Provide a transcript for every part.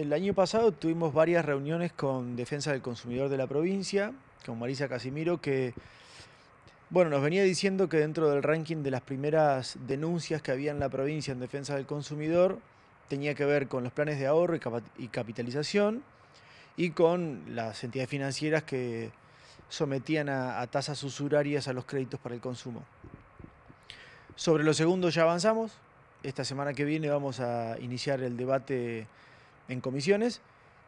El año pasado tuvimos varias reuniones con Defensa del Consumidor de la provincia, con Marisa Casimiro, que bueno, nos venía diciendo que dentro del ranking de las primeras denuncias que había en la provincia en defensa del consumidor tenía que ver con los planes de ahorro y capitalización y con las entidades financieras que sometían a, a tasas usurarias a los créditos para el consumo. Sobre lo segundo ya avanzamos. Esta semana que viene vamos a iniciar el debate en comisiones.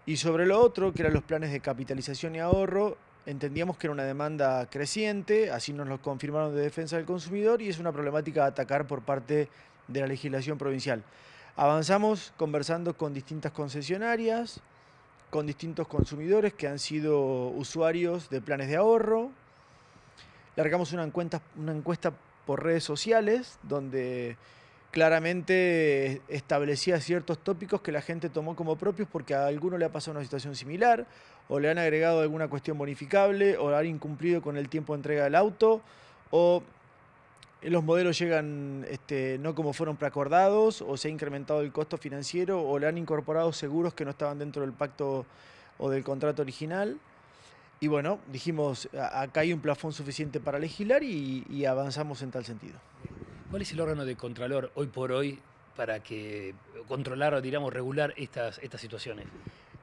Y sobre lo otro, que eran los planes de capitalización y ahorro, entendíamos que era una demanda creciente, así nos lo confirmaron de Defensa del Consumidor y es una problemática a atacar por parte de la legislación provincial. Avanzamos conversando con distintas concesionarias, con distintos consumidores que han sido usuarios de planes de ahorro. Largamos una encuesta, una encuesta por redes sociales donde claramente establecía ciertos tópicos que la gente tomó como propios porque a alguno le ha pasado una situación similar, o le han agregado alguna cuestión bonificable, o han incumplido con el tiempo de entrega del auto, o los modelos llegan este, no como fueron preacordados, o se ha incrementado el costo financiero, o le han incorporado seguros que no estaban dentro del pacto o del contrato original. Y bueno, dijimos, acá hay un plafón suficiente para legislar y avanzamos en tal sentido. ¿Cuál es el órgano de Contralor hoy por hoy para que controlar o, digamos, regular estas, estas situaciones?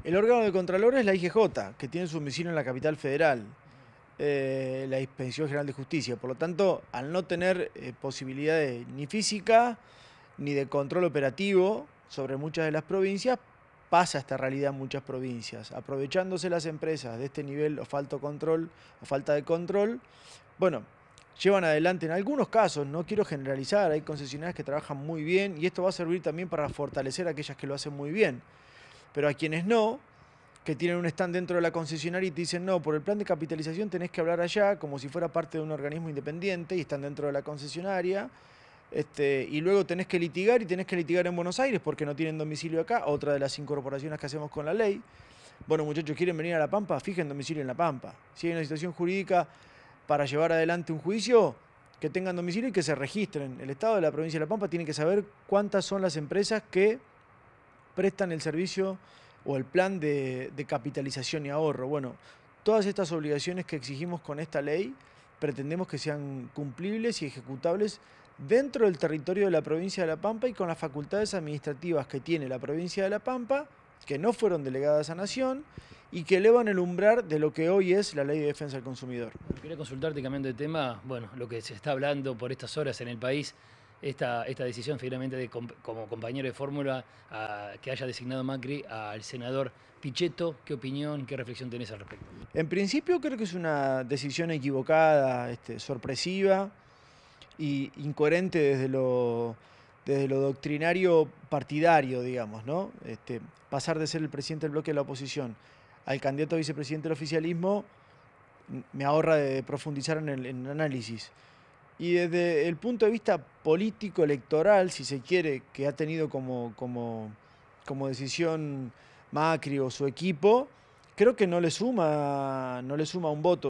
El órgano de Contralor es la IGJ, que tiene su domicilio en la capital federal, eh, la Inspección General de Justicia. Por lo tanto, al no tener eh, posibilidades ni física ni de control operativo sobre muchas de las provincias, pasa esta realidad en muchas provincias. Aprovechándose las empresas de este nivel o falta, control, o falta de control, bueno, llevan adelante en algunos casos, no quiero generalizar, hay concesionarias que trabajan muy bien y esto va a servir también para fortalecer a aquellas que lo hacen muy bien. Pero a quienes no, que tienen un stand dentro de la concesionaria y te dicen, no, por el plan de capitalización tenés que hablar allá como si fuera parte de un organismo independiente y están dentro de la concesionaria. Este, y luego tenés que litigar y tenés que litigar en Buenos Aires porque no tienen domicilio acá, otra de las incorporaciones que hacemos con la ley. Bueno, muchachos, ¿quieren venir a La Pampa? Fijen domicilio en La Pampa. Si hay una situación jurídica para llevar adelante un juicio, que tengan domicilio y que se registren. El Estado de la provincia de La Pampa tiene que saber cuántas son las empresas que prestan el servicio o el plan de, capitalización y ahorro. Bueno, todas estas obligaciones que exigimos con esta ley pretendemos que sean cumplibles y ejecutables dentro del territorio de la provincia de La Pampa y con las facultades administrativas que tiene la provincia de La Pampa, que no fueron delegadas a Nación y que elevan el umbral de lo que hoy es la ley de defensa del consumidor. Quería consultarte cambiando de tema, bueno, lo que se está hablando por estas horas en el país, esta, esta decisión finalmente como compañero de fórmula que haya designado Macri al senador Pichetto, ¿qué opinión, qué reflexión tenés al respecto? En principio creo que es una decisión equivocada, este, sorpresiva e incoherente desde lo desde lo doctrinario partidario, digamos, ¿no? Este, pasar de ser el presidente del bloque de la oposición al candidato a vicepresidente del oficialismo me ahorra de profundizar en el, análisis. Y desde el punto de vista político electoral, si se quiere, que ha tenido como, como, como decisión Macri o su equipo, creo que no le suma, no le suma un voto.